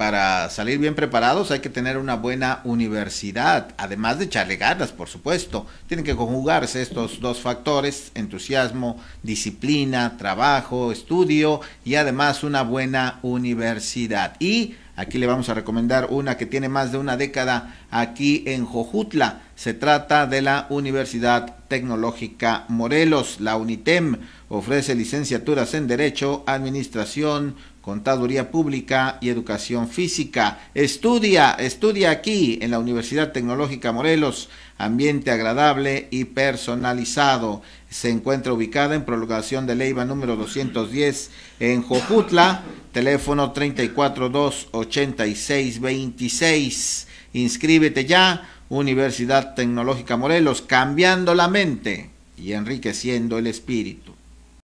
para salir bien preparados hay que tener una buena universidad, además de echarle ganas, por supuesto. Tienen que conjugarse estos dos factores, entusiasmo, disciplina, trabajo, estudio y además una buena universidad. Y aquí le vamos a recomendar una que tiene más de una década aquí en Jojutla se trata de la Universidad Tecnológica Morelos, la UNITEM. Ofrece licenciaturas en Derecho, Administración, Contaduría Pública y Educación Física. Estudia, estudia aquí en la Universidad Tecnológica Morelos. Ambiente agradable y personalizado. Se encuentra ubicada en prolongación de Leiva número 210 en Jojutla. Teléfono 342 8626 Inscríbete ya, Universidad Tecnológica Morelos, cambiando la mente y enriqueciendo el espíritu.